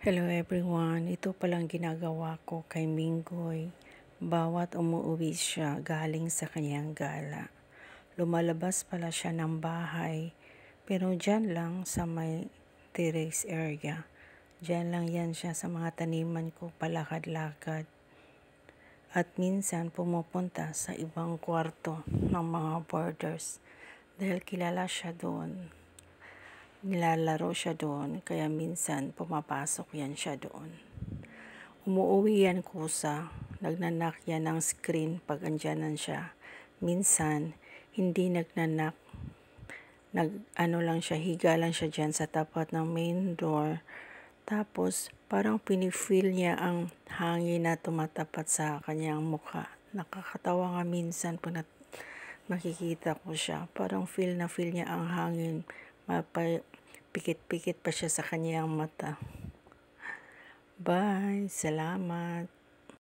Hello everyone, ito palang ginagawa ko kay Mingoy. Bawat umuwi siya galing sa kanyang gala. Lumalabas pala siya ng bahay, pero dyan lang sa may terrace area. Dyan lang yan siya sa mga taniman ko palakad-lakad. At minsan pumupunta sa ibang kwarto ng mga borders dahil kilala siya doon nilalaro siya doon kaya minsan pumapasok yan siya doon. Umuwi yan kusa, nagnanak yan ng screen pag andyanan siya. Minsan, hindi nagnanak, nag ano lang siya, higa lang siya dyan sa tapat ng main door. Tapos, parang pinifeel niya ang hangin na tumatapat sa kanyang mukha. Nakakatawa nga minsan pag nakikita ko siya. Parang feel na feel niya ang hangin mapay, Pikit-pikit pa siya sa kanyang mata. Bye. Salamat.